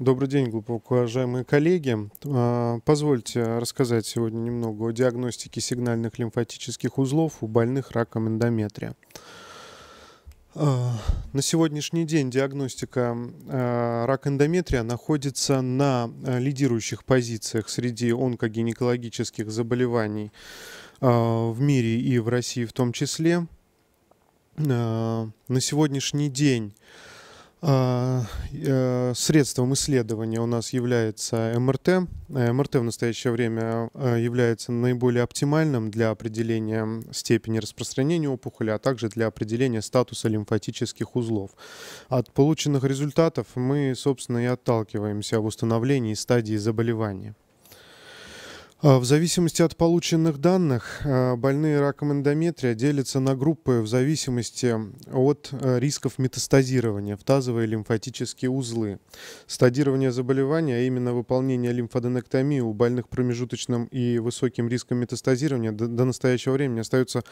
Добрый день, глубоко уважаемые коллеги. А, позвольте рассказать сегодня немного о диагностике сигнальных лимфатических узлов у больных раком эндометрия. А, на сегодняшний день диагностика а, рака эндометрия находится на лидирующих позициях среди онкогинекологических заболеваний в мире и в России в том числе. На сегодняшний день а, э, средством исследования у нас является МРТ. МРТ в настоящее время а, является наиболее оптимальным для определения степени распространения опухоли, а также для определения статуса лимфатических узлов. От полученных результатов мы, собственно, и отталкиваемся в установлении стадии заболевания. А, в зависимости от полученных данных, а, больные раком эндометрия делятся на группы в зависимости от э, рисков метастазирования в тазовые лимфатические узлы. Стадирование заболевания, а именно выполнение лимфоденектомии у больных промежуточным и высоким риском метастазирования до настоящего времени остается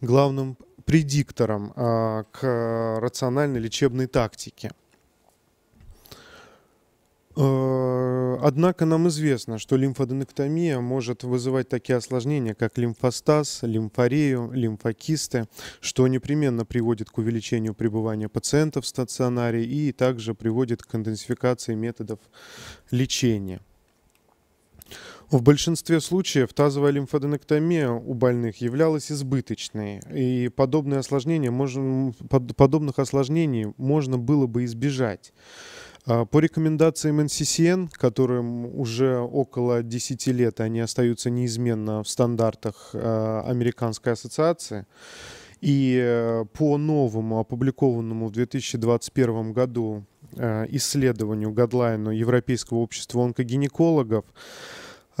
главным предиктором а, к э, рациональной лечебной тактике. Э, однако нам известно, что лимфоденектомия может вызывать такие осложнения, как лимфостаз, лимфорею, лимфокисты, что непременно приводит к увеличению пребывания пациентов в стационаре и также приводит к интенсификации методов лечения. В большинстве случаев тазовая лимфоденектомия у больных являлась избыточной, и подобные осложнения можно, подобных осложнений можно было бы избежать. А, по рекомендациям NCCN, которым уже около 10 лет они остаются неизменно в стандартах э, Американской ассоциации, и э, по новому опубликованному в 2021 году э, исследованию, гадлайну Европейского общества онкогинекологов,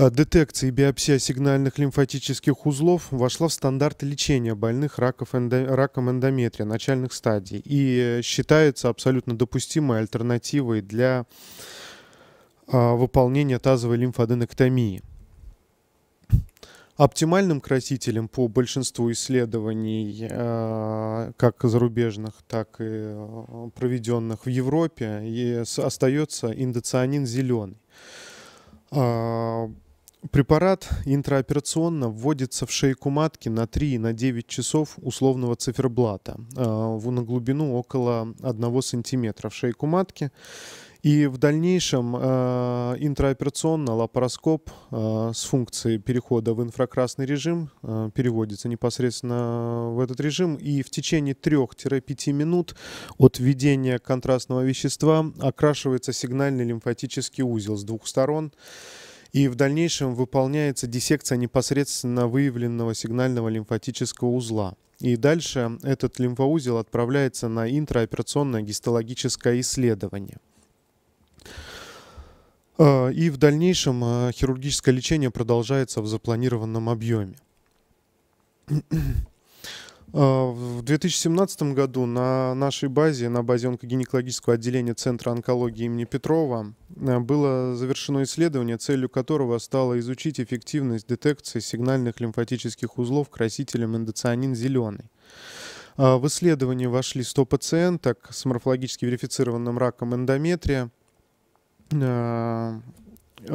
Э, детекция и биопсия сигнальных лимфатических узлов вошла в стандарт лечения больных раков эндо... раком эндометрия начальных стадий и э, считается абсолютно допустимой альтернативой для э, выполнения тазовой лимфоденэктомии. Оптимальным красителем по большинству исследований, как зарубежных, так и проведенных в Европе, остается индоцианин зеленый. А, Препарат интраоперационно вводится в шейку матки на 3 на 9 часов условного циферблата а, на глубину около 1 см в шейку матки. И в дальнейшем а, интраоперационно лапароскоп а, с функцией перехода в инфракрасный режим переводится непосредственно в этот режим. И в течение 3-5 минут от введения контрастного вещества окрашивается сигнальный лимфатический узел с двух сторон. И в дальнейшем выполняется диссекция непосредственно выявленного сигнального лимфатического узла. И дальше этот лимфоузел отправляется на интраоперационное гистологическое исследование. Э, и в дальнейшем э, хирургическое лечение продолжается в запланированном объеме. А, в 2017 году на нашей базе, на базе онкогинекологического отделения Центра онкологии имени Петрова, э, было завершено исследование, целью которого стало изучить эффективность детекции сигнальных лимфатических узлов красителем эндоцианин зеленый. А, в исследование вошли 100 пациенток с морфологически верифицированным раком эндометрия, э,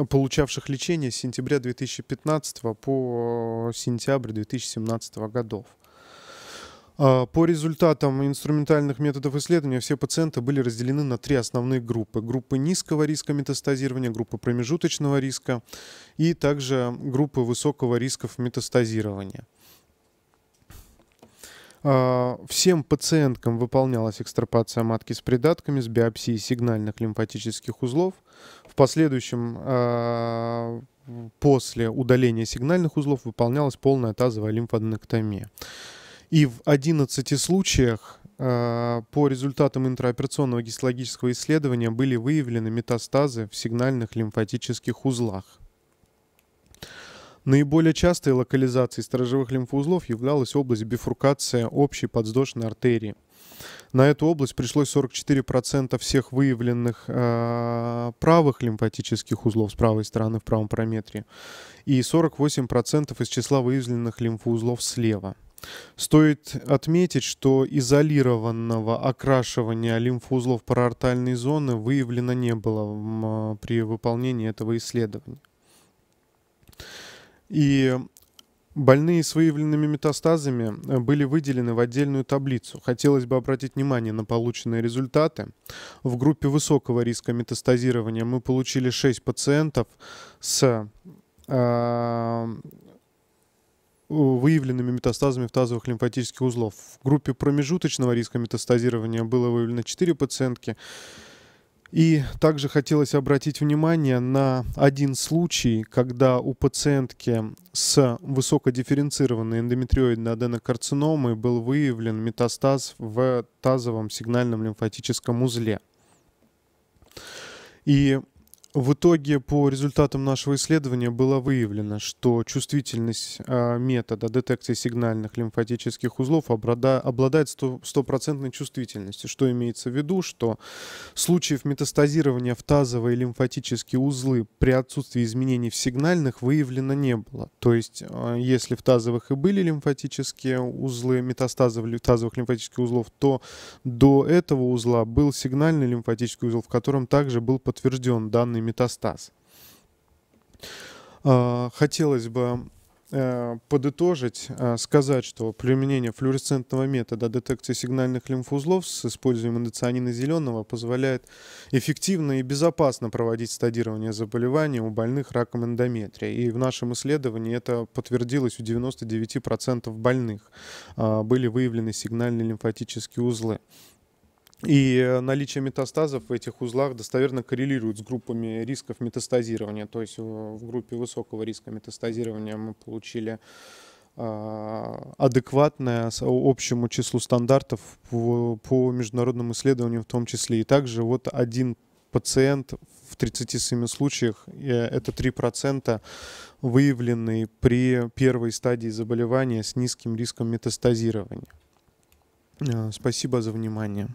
получавших лечение с сентября 2015 по сентябрь 2017 годов. А, по результатам инструментальных методов исследования все пациенты были разделены на три основные группы. Группы низкого риска метастазирования, группы промежуточного риска и также группы высокого риска метастазирования. А, всем пациенткам выполнялась экстрапация матки с придатками с биопсией сигнальных лимфатических узлов. В последующем, а, после удаления сигнальных узлов, выполнялась полная тазовая лимфоденектомия. И в 11 случаях э, по результатам интраоперационного гистологического исследования были выявлены метастазы в сигнальных лимфатических узлах. Наиболее частой локализацией сторожевых лимфоузлов являлась область бифуркации общей подвздошной артерии. На эту область пришлось 44% всех выявленных э, правых лимфатических узлов с правой стороны в правом параметре и 48% из числа выявленных лимфоузлов слева – Стоит отметить, что изолированного окрашивания лимфоузлов параортальной зоны выявлено не было а, при выполнении этого исследования. И Больные с выявленными метастазами э, были выделены в отдельную таблицу. Хотелось бы обратить внимание на полученные результаты. В группе высокого риска метастазирования мы получили 6 пациентов с э, выявленными метастазами в тазовых лимфатических узлов. В группе промежуточного риска метастазирования было выявлено 4 пациентки. И также хотелось обратить внимание на один случай, когда у пациентки с высокодифференцированной эндометриоидной аденокарциномой был выявлен метастаз в тазовом сигнальном лимфатическом узле. И в итоге по результатам нашего исследования было выявлено, что чувствительность а, метода детекции сигнальных лимфатических узлов обладает стопроцентной чувствительностью. Что имеется в виду, что случаев метастазирования в тазовые лимфатические узлы при отсутствии изменений в сигнальных выявлено не было. То есть, а, если в тазовых и были лимфатические узлы, метастазов тазовых лимфатических узлов, то до этого узла был сигнальный лимфатический узел, в котором также был подтвержден данный метастаз. А, хотелось бы э, подытожить, э, сказать, что применение флуоресцентного метода детекции сигнальных лимфоузлов с использованием индоцианина зеленого позволяет эффективно и безопасно проводить стадирование заболевания у больных раком эндометрия. И в нашем исследовании это подтвердилось у 99% больных. А, были выявлены сигнальные лимфатические узлы. И э, наличие метастазов в этих узлах достоверно коррелирует с группами рисков метастазирования. То есть э, в группе высокого риска метастазирования мы получили а, адекватное общему числу стандартов по, по международным исследованиям в том числе. И также вот один пациент в 37 случаях, э, это 3%, выявленный при первой стадии заболевания с низким риском метастазирования. Спасибо за внимание.